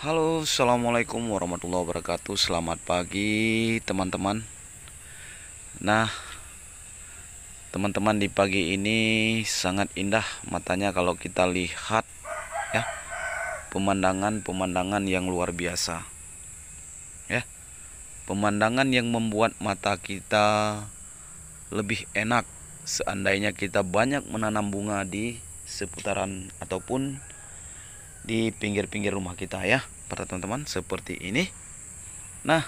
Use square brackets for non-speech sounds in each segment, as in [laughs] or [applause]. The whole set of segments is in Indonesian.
Halo, assalamualaikum warahmatullahi wabarakatuh. Selamat pagi, teman-teman. Nah, teman-teman di pagi ini sangat indah matanya kalau kita lihat, ya, pemandangan-pemandangan yang luar biasa, ya, pemandangan yang membuat mata kita lebih enak. Seandainya kita banyak menanam bunga di seputaran ataupun di pinggir-pinggir rumah kita ya para teman-teman seperti ini nah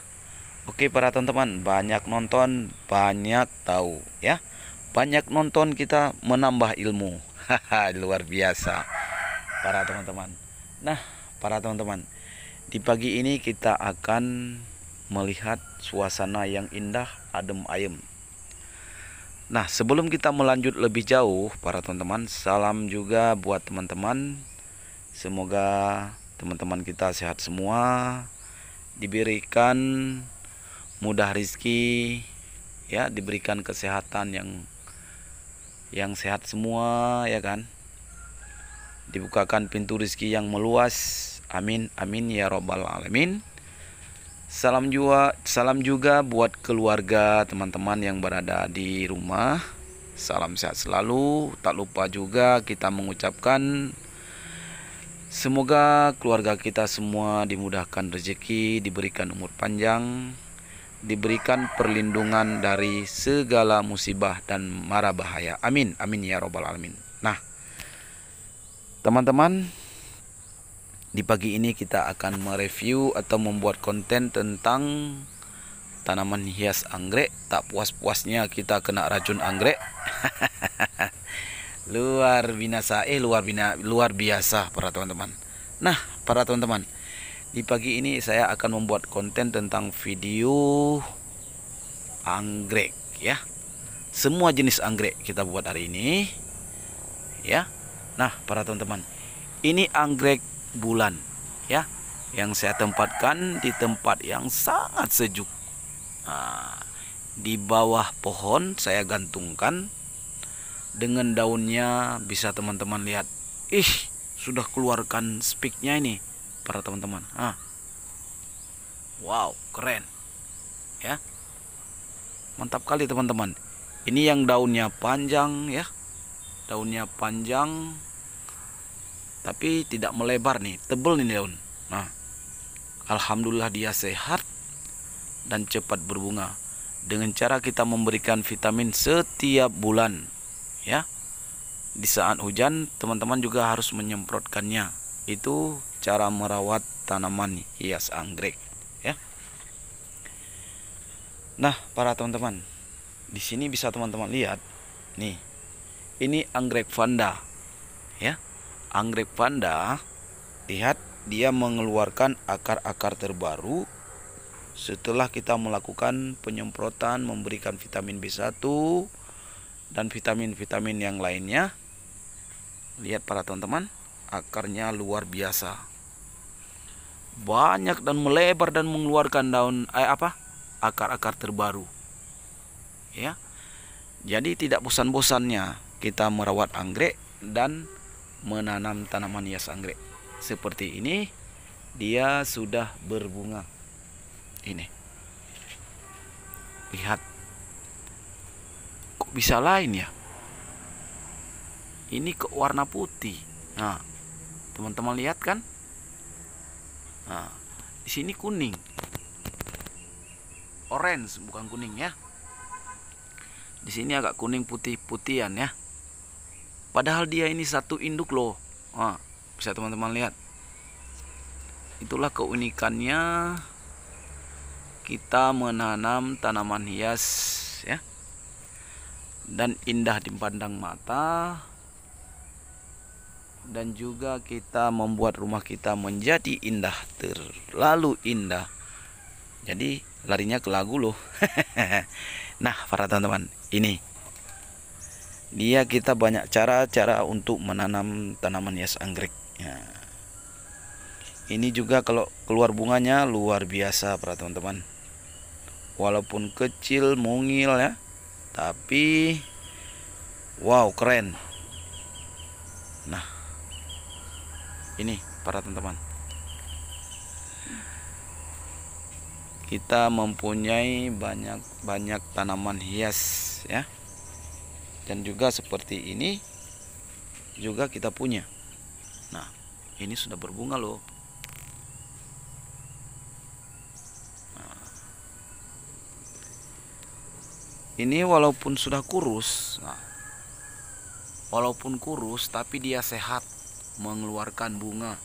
oke para teman-teman banyak nonton banyak tahu ya banyak nonton kita menambah ilmu haha [laughs] luar biasa para teman-teman nah para teman-teman di pagi ini kita akan melihat suasana yang indah adem ayem Nah sebelum kita melanjut lebih jauh para teman-teman Salam juga buat teman-teman Semoga teman-teman kita sehat semua, diberikan mudah rizki, ya, diberikan kesehatan yang yang sehat semua, ya kan? Dibukakan pintu rizki yang meluas. Amin, amin ya robbal alamin. Salam juga, salam juga buat keluarga teman-teman yang berada di rumah. Salam sehat selalu. Tak lupa juga kita mengucapkan Semoga keluarga kita semua dimudahkan rezeki, diberikan umur panjang, diberikan perlindungan dari segala musibah dan mara bahaya. Amin, amin ya robbal alamin. Nah, teman-teman, di pagi ini kita akan mereview atau membuat konten tentang tanaman hias anggrek. Tak puas-puasnya kita kena racun anggrek. [laughs] luar binasa eh luar bina luar biasa para teman-teman nah para teman-teman di pagi ini saya akan membuat konten tentang video anggrek ya semua jenis anggrek kita buat hari ini ya nah para teman-teman ini anggrek bulan ya yang saya tempatkan di tempat yang sangat sejuk nah, di bawah pohon saya gantungkan dengan daunnya bisa teman-teman lihat ih sudah keluarkan speaknya ini para teman-teman ah wow keren ya mantap kali teman-teman ini yang daunnya panjang ya daunnya panjang tapi tidak melebar nih tebel nih daun nah Alhamdulillah dia sehat dan cepat berbunga dengan cara kita memberikan vitamin setiap bulan ya di saat hujan teman-teman juga harus menyemprotkannya itu cara merawat tanaman hias anggrek ya nah para teman-teman di sini bisa teman-teman lihat nih ini anggrek vanda ya anggrek vanda lihat dia mengeluarkan akar-akar terbaru setelah kita melakukan penyemprotan memberikan vitamin B1 dan vitamin-vitamin yang lainnya. Lihat para teman-teman, akarnya luar biasa. Banyak dan melebar dan mengeluarkan daun eh, apa? akar-akar terbaru. Ya. Jadi tidak bosan-bosannya kita merawat anggrek dan menanam tanaman hias anggrek. Seperti ini dia sudah berbunga. Ini. Lihat bisa lain ya ini ke warna putih nah teman-teman lihat kan nah di sini kuning orange bukan kuning ya di sini agak kuning putih putihan ya padahal dia ini satu induk loh nah, bisa teman-teman lihat itulah keunikannya kita menanam tanaman hias dan indah dipandang mata dan juga kita membuat rumah kita menjadi indah terlalu indah jadi larinya ke lagu loh [laughs] nah para teman-teman ini dia kita banyak cara-cara untuk menanam tanaman hias anggrek ya. ini juga kalau keluar bunganya luar biasa para teman-teman walaupun kecil mungil ya tapi wow keren nah ini para teman-teman kita mempunyai banyak-banyak tanaman hias ya dan juga seperti ini juga kita punya nah ini sudah berbunga loh ini walaupun sudah kurus nah, walaupun kurus tapi dia sehat mengeluarkan bunga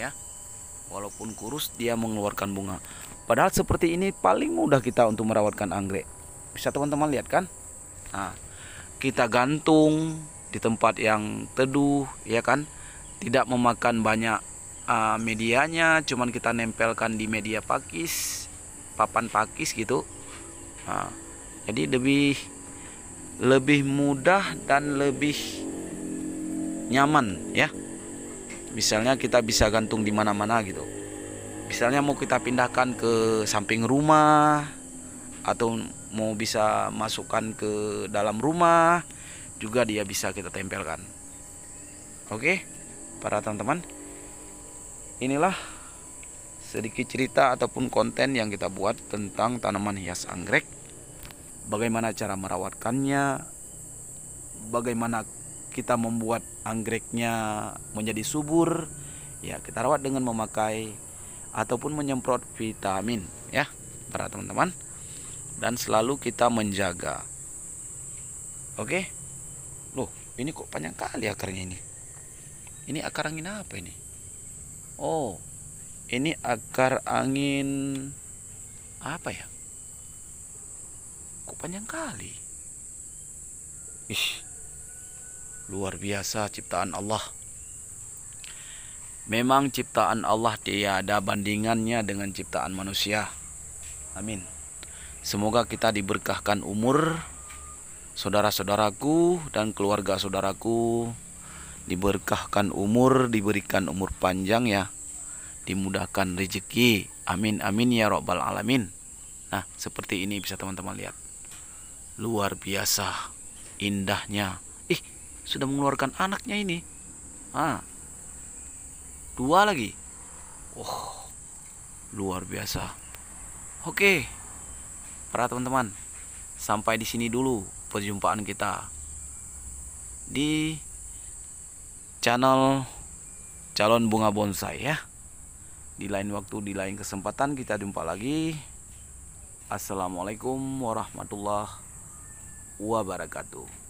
ya walaupun kurus dia mengeluarkan bunga padahal seperti ini paling mudah kita untuk merawatkan anggrek bisa teman-teman lihat kan nah, kita gantung di tempat yang teduh ya kan tidak memakan banyak uh, medianya cuman kita nempelkan di media pakis papan pakis gitu nah, jadi lebih lebih mudah dan lebih nyaman ya misalnya kita bisa gantung di mana-mana gitu misalnya mau kita pindahkan ke samping rumah atau mau bisa masukkan ke dalam rumah juga dia bisa kita tempelkan oke para teman-teman inilah sedikit cerita ataupun konten yang kita buat tentang tanaman hias anggrek, bagaimana cara merawatkannya, bagaimana kita membuat anggreknya menjadi subur, ya kita rawat dengan memakai ataupun menyemprot vitamin, ya para teman-teman, dan selalu kita menjaga. Oke, loh ini kok panjang kali akarnya ini. Ini akar angin apa ini? Oh, ini akar angin apa ya kok panjang kali ih luar biasa ciptaan Allah memang ciptaan Allah tiada bandingannya dengan ciptaan manusia amin semoga kita diberkahkan umur saudara-saudaraku dan keluarga saudaraku diberkahkan umur diberikan umur panjang ya dimudahkan rezeki. Amin amin ya robbal alamin. Nah, seperti ini bisa teman-teman lihat. Luar biasa indahnya. Ih, sudah mengeluarkan anaknya ini. Ah. Dua lagi. Oh. Luar biasa. Oke. Para teman-teman, sampai di sini dulu perjumpaan kita di channel calon bunga bonsai ya. Di lain waktu, di lain kesempatan kita jumpa lagi. Assalamualaikum warahmatullahi wabarakatuh.